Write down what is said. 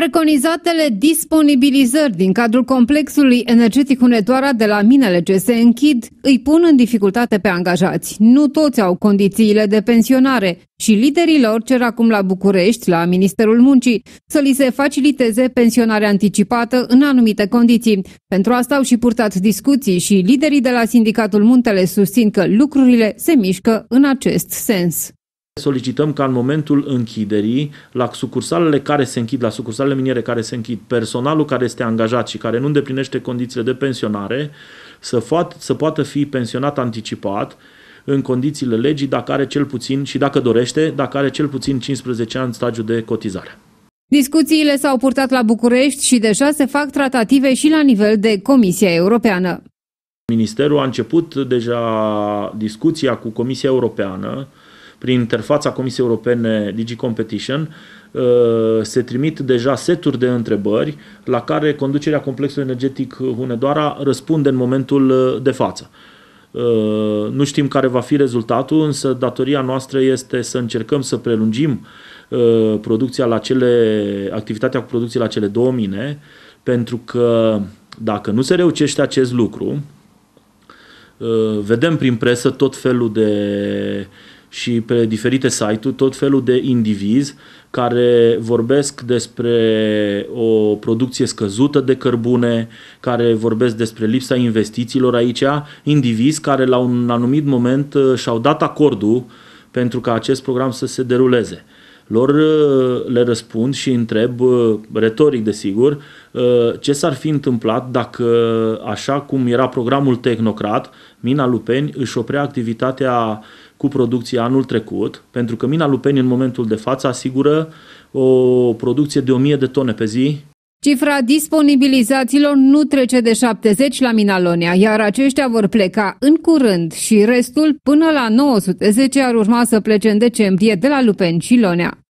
Preconizatele disponibilizări din cadrul complexului energetic Hunedoara de la minele ce se închid îi pun în dificultate pe angajați. Nu toți au condițiile de pensionare și liderii lor cer acum la București, la Ministerul Muncii, să li se faciliteze pensionarea anticipată în anumite condiții. Pentru asta au și purtat discuții și liderii de la Sindicatul Muntele susțin că lucrurile se mișcă în acest sens solicităm ca în momentul închiderii, la sucursalele care se închid, la sucursalele miniere care se închid, personalul care este angajat și care nu îndeplinește condițiile de pensionare să, foat, să poată fi pensionat anticipat în condițiile legii dacă are cel puțin și dacă dorește, dacă are cel puțin 15 ani stagiu de cotizare. Discuțiile s-au purtat la București și deja se fac tratative și la nivel de Comisia Europeană. Ministerul a început deja discuția cu Comisia Europeană prin interfața Comisiei Europene Digi Competition, uh, se trimit deja seturi de întrebări la care conducerea complexului energetic Hunedoara răspunde în momentul uh, de față. Uh, nu știm care va fi rezultatul, însă datoria noastră este să încercăm să prelungim producția la cele, activitatea cu producție la cele două mine, pentru că dacă nu se reușește acest lucru, vedem prin presă tot felul de și pe diferite site-uri tot felul de indivizi care vorbesc despre o producție scăzută de cărbune, care vorbesc despre lipsa investițiilor aici, indivizi care la un anumit moment uh, și-au dat acordul pentru ca acest program să se deruleze lor uh, le răspund și întreb, uh, retoric desigur, uh, ce s-ar fi întâmplat dacă, așa cum era programul tehnocrat, Mina Lupeni își oprea activitatea cu producția anul trecut, pentru că Mina Lupeni în momentul de față asigură o producție de 1000 de tone pe zi Cifra disponibilizaților nu trece de 70 la Minalonia, iar aceștia vor pleca în curând și restul până la 910 ar urma să plece în decembrie de la Lupen și Lonea.